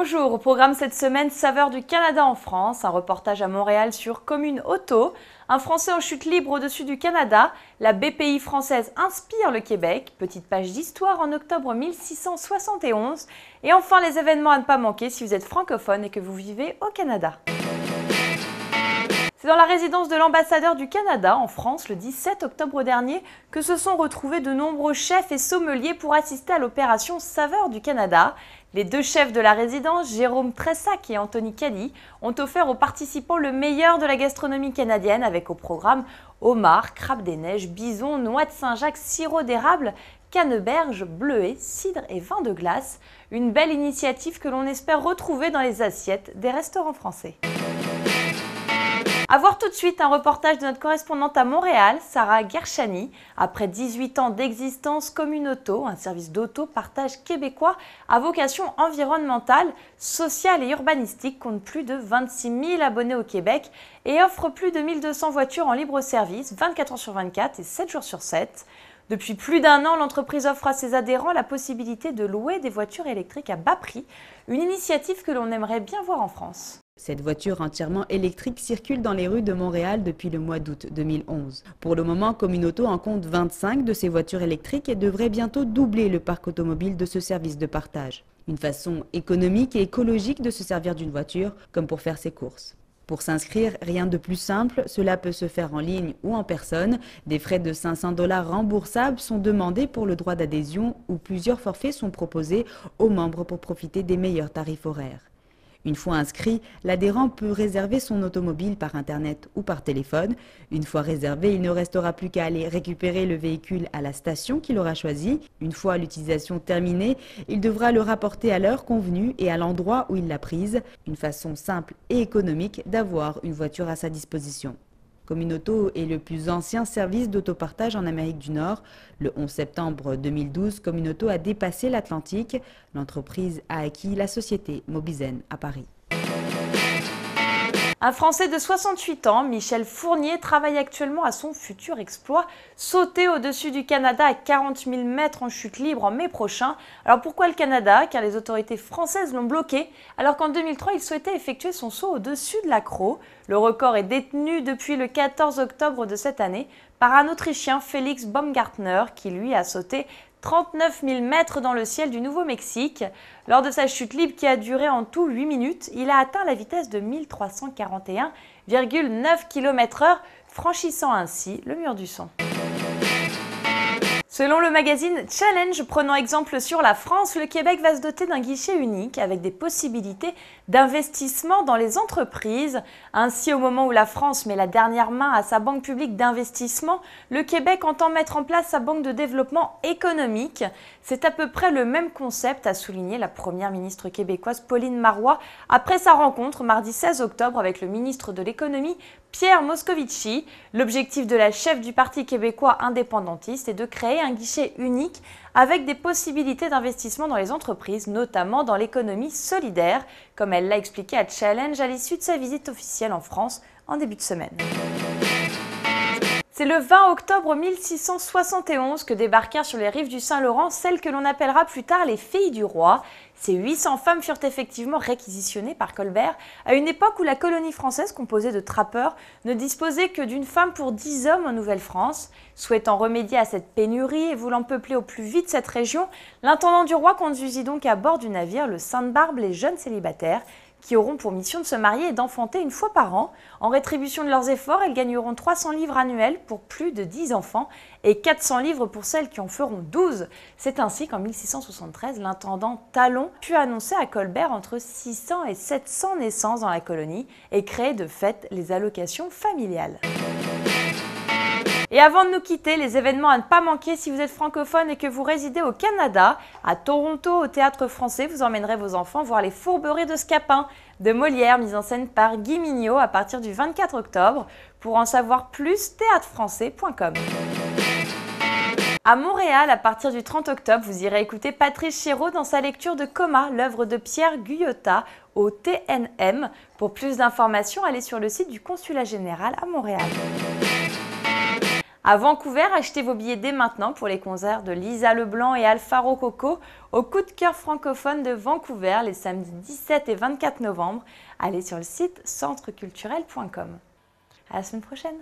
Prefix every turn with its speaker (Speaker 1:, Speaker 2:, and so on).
Speaker 1: Bonjour, au programme cette semaine, Saveur du Canada en France, un reportage à Montréal sur Commune Auto, un Français en chute libre au-dessus du Canada, la BPI française inspire le Québec, petite page d'histoire en octobre 1671, et enfin les événements à ne pas manquer si vous êtes francophone et que vous vivez au Canada. C'est dans la résidence de l'ambassadeur du Canada en France le 17 octobre dernier que se sont retrouvés de nombreux chefs et sommeliers pour assister à l'opération Saveur du Canada. Les deux chefs de la résidence, Jérôme Tressac et Anthony Caddy, ont offert aux participants le meilleur de la gastronomie canadienne avec au programme homard, crabe des neiges, bison, noix de Saint-Jacques, sirop d'érable, canneberge, bleuet, cidre et vin de glace. Une belle initiative que l'on espère retrouver dans les assiettes des restaurants français. A voir tout de suite un reportage de notre correspondante à Montréal, Sarah Gershani. Après 18 ans d'existence, Communauto, un service d'auto-partage québécois à vocation environnementale, sociale et urbanistique, compte plus de 26 000 abonnés au Québec et offre plus de 1200 voitures en libre service 24 heures sur 24 et 7 jours sur 7. Depuis plus d'un an, l'entreprise offre à ses adhérents la possibilité de louer des voitures électriques à bas prix, une initiative que l'on aimerait bien voir en France.
Speaker 2: Cette voiture entièrement électrique circule dans les rues de Montréal depuis le mois d'août 2011. Pour le moment, Communauto en compte 25 de ces voitures électriques et devrait bientôt doubler le parc automobile de ce service de partage. Une façon économique et écologique de se servir d'une voiture, comme pour faire ses courses. Pour s'inscrire, rien de plus simple, cela peut se faire en ligne ou en personne. Des frais de 500 dollars remboursables sont demandés pour le droit d'adhésion ou plusieurs forfaits sont proposés aux membres pour profiter des meilleurs tarifs horaires. Une fois inscrit, l'adhérent peut réserver son automobile par Internet ou par téléphone. Une fois réservé, il ne restera plus qu'à aller récupérer le véhicule à la station qu'il aura choisi. Une fois l'utilisation terminée, il devra le rapporter à l'heure convenue et à l'endroit où il l'a prise. Une façon simple et économique d'avoir une voiture à sa disposition. Communauto est le plus ancien service d'autopartage en Amérique du Nord. Le 11 septembre 2012, Communauto a dépassé l'Atlantique. L'entreprise a acquis la société Mobizen à Paris.
Speaker 1: Un Français de 68 ans, Michel Fournier, travaille actuellement à son futur exploit, sauter au-dessus du Canada à 40 000 mètres en chute libre en mai prochain. Alors pourquoi le Canada Car les autorités françaises l'ont bloqué, alors qu'en 2003, il souhaitait effectuer son saut au-dessus de l'accro. Le record est détenu depuis le 14 octobre de cette année par un Autrichien, Félix Baumgartner, qui lui a sauté 39 000 mètres dans le ciel du Nouveau-Mexique. Lors de sa chute libre qui a duré en tout 8 minutes, il a atteint la vitesse de 1341,9 km/h, franchissant ainsi le mur du son. Selon le magazine Challenge, prenant exemple sur la France, le Québec va se doter d'un guichet unique avec des possibilités d'investissement dans les entreprises. Ainsi, au moment où la France met la dernière main à sa banque publique d'investissement, le Québec entend mettre en place sa banque de développement économique. C'est à peu près le même concept, a souligné la première ministre québécoise Pauline Marois après sa rencontre mardi 16 octobre avec le ministre de l'économie Pierre Moscovici. L'objectif de la chef du Parti québécois indépendantiste est de créer un un guichet unique avec des possibilités d'investissement dans les entreprises, notamment dans l'économie solidaire, comme elle l'a expliqué à Challenge à l'issue de sa visite officielle en France en début de semaine. C'est le 20 octobre 1671 que débarquèrent sur les rives du Saint-Laurent celles que l'on appellera plus tard les filles du roi. Ces 800 femmes furent effectivement réquisitionnées par Colbert à une époque où la colonie française composée de trappeurs ne disposait que d'une femme pour 10 hommes en Nouvelle-France. Souhaitant remédier à cette pénurie et voulant peupler au plus vite cette région, l'intendant du roi conduisit donc à bord du navire le Sainte-Barbe les jeunes célibataires qui auront pour mission de se marier et d'enfanter une fois par an. En rétribution de leurs efforts, elles gagneront 300 livres annuels pour plus de 10 enfants et 400 livres pour celles qui en feront 12. C'est ainsi qu'en 1673, l'intendant Talon put annoncer à Colbert entre 600 et 700 naissances dans la colonie et créer de fait les allocations familiales. Et avant de nous quitter, les événements à ne pas manquer si vous êtes francophone et que vous résidez au Canada, à Toronto, au Théâtre français, vous emmènerez vos enfants voir les fourberies de Scapin de Molière, mise en scène par Guy Mignot à partir du 24 octobre. Pour en savoir plus, théâtrefrançais.com. À Montréal, à partir du 30 octobre, vous irez écouter Patrice Chéreau dans sa lecture de Coma, l'œuvre de Pierre Guyotat au TNM. Pour plus d'informations, allez sur le site du Consulat général à Montréal. À Vancouver, achetez vos billets dès maintenant pour les concerts de Lisa Leblanc et Alfaro Coco au coup de cœur francophone de Vancouver les samedis 17 et 24 novembre. Allez sur le site centreculturel.com. À la semaine prochaine!